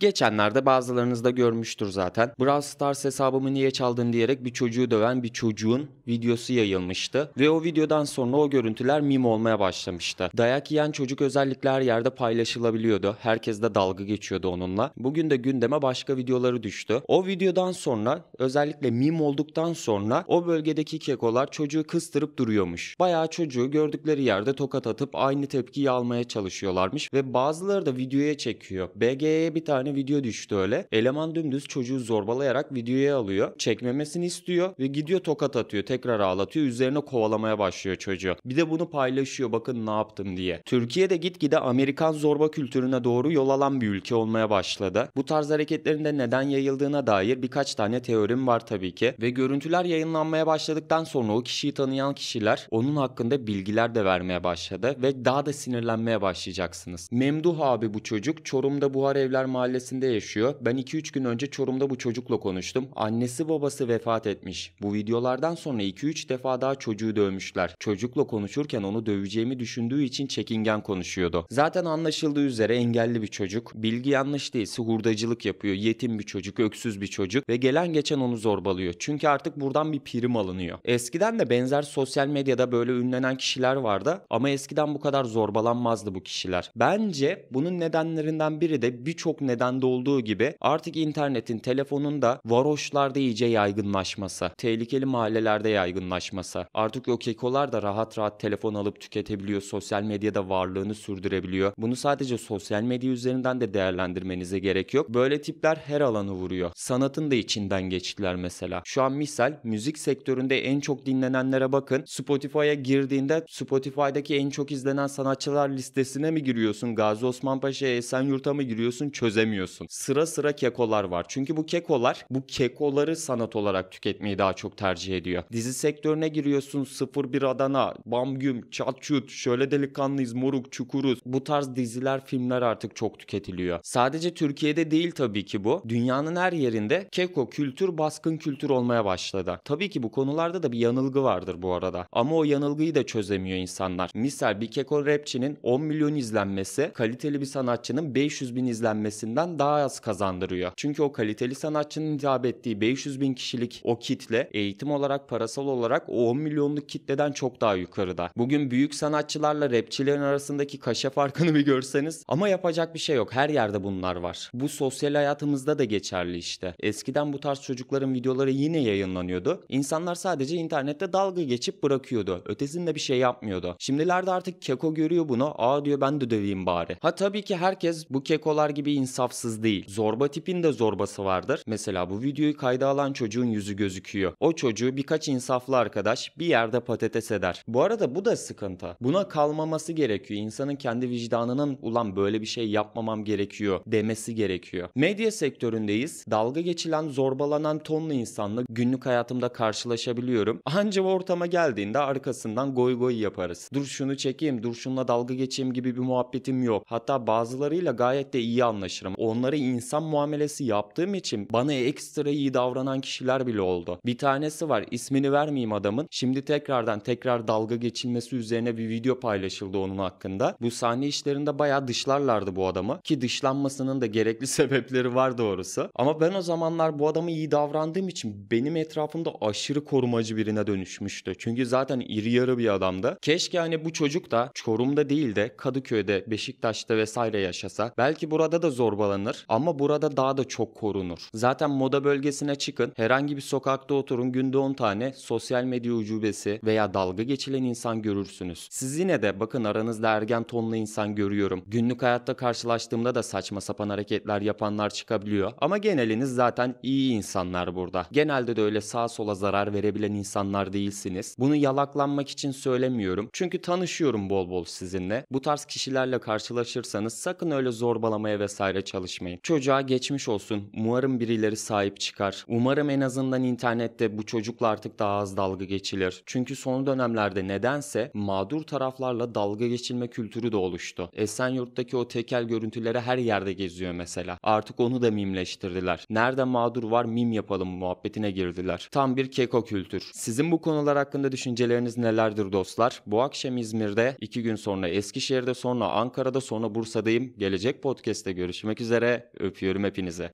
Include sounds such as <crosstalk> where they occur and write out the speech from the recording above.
Geçenlerde bazılarınız da görmüştür zaten. Brawl Stars hesabımı niye çaldın diyerek bir çocuğu döven bir çocuğun videosu yayılmıştı. Ve o videodan sonra o görüntüler meme olmaya başlamıştı. Dayak yiyen çocuk özellikler yerde paylaşılabiliyordu. Herkes de dalga geçiyordu onunla. Bugün de gündeme başka videoları düştü. O videodan sonra özellikle meme olduktan sonra o bölgedeki kekolar çocuğu kıstırıp duruyormuş. Bayağı çocuğu gördükleri yerde tokat atıp aynı tepkiyi almaya çalışıyorlarmış ve bazıları da videoya çekiyor. BG'ye bir tane tane video düştü öyle. Eleman dümdüz çocuğu zorbalayarak videoya alıyor. Çekmemesini istiyor ve gidiyor tokat atıyor. Tekrar ağlatıyor. Üzerine kovalamaya başlıyor çocuğu. Bir de bunu paylaşıyor bakın ne yaptım diye. Türkiye'de gitgide Amerikan zorba kültürüne doğru yol alan bir ülke olmaya başladı. Bu tarz hareketlerinde neden yayıldığına dair birkaç tane teorim var tabii ki. Ve görüntüler yayınlanmaya başladıktan sonra o kişiyi tanıyan kişiler onun hakkında bilgiler de vermeye başladı ve daha da sinirlenmeye başlayacaksınız. Memduh abi bu çocuk Çorum'da Buhar Evler Mahallesi ailesinde yaşıyor. Ben 2-3 gün önce Çorum'da bu çocukla konuştum. Annesi babası vefat etmiş. Bu videolardan sonra 2-3 defa daha çocuğu dövmüşler. Çocukla konuşurken onu döveceğimi düşündüğü için çekingen konuşuyordu. Zaten anlaşıldığı üzere engelli bir çocuk. Bilgi yanlış değilse hurdacılık yapıyor. Yetim bir çocuk, öksüz bir çocuk ve gelen geçen onu zorbalıyor. Çünkü artık buradan bir prim alınıyor. Eskiden de benzer sosyal medyada böyle ünlenen kişiler vardı ama eskiden bu kadar zorbalanmazdı bu kişiler. Bence bunun nedenlerinden biri de birçok neden eskiden olduğu gibi artık internetin telefonun da varoşlarda iyice yaygınlaşması, tehlikeli mahallelerde yaygınlaşması. Artık o kekolar da rahat rahat telefon alıp tüketebiliyor, sosyal medyada varlığını sürdürebiliyor. Bunu sadece sosyal medya üzerinden de değerlendirmenize gerek yok. Böyle tipler her alanı vuruyor. Sanatın da içinden geçtiler mesela. Şu an misal müzik sektöründe en çok dinlenenlere bakın. Spotify'a girdiğinde Spotify'daki en çok izlenen sanatçılar listesine mi giriyorsun? Gazi Osman Paşa'ya, Esenyurt'a mı giriyorsun? Çözemiyor yiyemiyorsun. Sıra sıra kekolar var. Çünkü bu kekolar bu kekoları sanat olarak tüketmeyi daha çok tercih ediyor. Dizi sektörüne giriyorsun 01 Adana, Bamgüm, Çatçut, Şöyle Delikanlıyız, Moruk, Çukuruz. Bu tarz diziler, filmler artık çok tüketiliyor. Sadece Türkiye'de değil tabii ki bu. Dünyanın her yerinde keko kültür baskın kültür olmaya başladı. Tabii ki bu konularda da bir yanılgı vardır bu arada. Ama o yanılgıyı da çözemiyor insanlar. Misal bir keko rapçinin 10 milyon izlenmesi kaliteli bir sanatçının 500 bin izlenmesinden sanatçıdan daha az kazandırıyor. Çünkü o kaliteli sanatçının hitap ettiği 500 bin kişilik o kitle eğitim olarak parasal olarak o 10 milyonluk kitleden çok daha yukarıda. Bugün büyük sanatçılarla rapçilerin arasındaki kaşe farkını bir görseniz ama yapacak bir şey yok. Her yerde bunlar var. Bu sosyal hayatımızda da geçerli işte. Eskiden bu tarz çocukların videoları yine yayınlanıyordu. İnsanlar sadece internette dalga geçip bırakıyordu. Ötesinde bir şey yapmıyordu. Şimdilerde artık keko görüyor bunu. Aa diyor ben de döveyim bari. Ha tabii ki herkes bu kekolar gibi insaf tarafsız değil. Zorba tipin de zorbası vardır. Mesela bu videoyu kayda alan çocuğun yüzü gözüküyor. O çocuğu birkaç insaflı arkadaş bir yerde patates eder. Bu arada bu da sıkıntı. Buna kalmaması gerekiyor. İnsanın kendi vicdanının ulan böyle bir şey yapmamam gerekiyor demesi gerekiyor. Medya sektöründeyiz. Dalga geçilen, zorbalanan tonlu insanla günlük hayatımda karşılaşabiliyorum. <laughs> Anca ortama geldiğinde arkasından goy goy yaparız. Dur şunu çekeyim, dur şunla dalga geçeyim gibi bir muhabbetim yok. Hatta bazılarıyla gayet de iyi anlaşırım. O onlara insan muamelesi yaptığım için bana ekstra iyi davranan kişiler bile oldu. Bir tanesi var ismini vermeyeyim adamın. Şimdi tekrardan tekrar dalga geçilmesi üzerine bir video paylaşıldı onun hakkında. Bu sahne işlerinde bayağı dışlarlardı bu adamı ki dışlanmasının da gerekli <laughs> sebepleri var doğrusu. Ama ben o zamanlar bu adamı iyi davrandığım için benim etrafımda aşırı korumacı birine dönüşmüştü. Çünkü zaten iri yarı bir adamdı. Keşke hani bu çocuk da Çorum'da değil de Kadıköy'de, Beşiktaş'ta vesaire yaşasa. Belki burada da zorba çabalanır ama burada daha da çok korunur. Zaten moda bölgesine çıkın, herhangi bir sokakta oturun günde 10 tane sosyal medya ucubesi veya dalga geçilen insan görürsünüz. Siz yine de bakın aranızda ergen tonlu insan görüyorum. Günlük hayatta karşılaştığımda da saçma sapan hareketler yapanlar çıkabiliyor ama geneliniz zaten iyi insanlar burada. Genelde de öyle sağa sola zarar verebilen insanlar değilsiniz. Bunu yalaklanmak için söylemiyorum. Çünkü tanışıyorum bol bol sizinle. Bu tarz kişilerle karşılaşırsanız sakın öyle zorbalamaya vesaire çalışmayın çalışmayı. Çocuğa geçmiş olsun. Umarım birileri sahip çıkar. Umarım en azından internette bu çocukla artık daha az dalga geçilir. Çünkü son dönemlerde nedense mağdur taraflarla dalga geçilme kültürü de oluştu. Esenyurt'taki o tekel görüntüleri her yerde geziyor mesela. Artık onu da mimleştirdiler. Nerede mağdur var mim yapalım muhabbetine girdiler. Tam bir keko kültür. Sizin bu konular hakkında düşünceleriniz nelerdir dostlar? Bu akşam İzmir'de, iki gün sonra Eskişehir'de, sonra Ankara'da, sonra Bursa'dayım. Gelecek podcast'te görüşmek üzere üzere öpüyorum hepinize.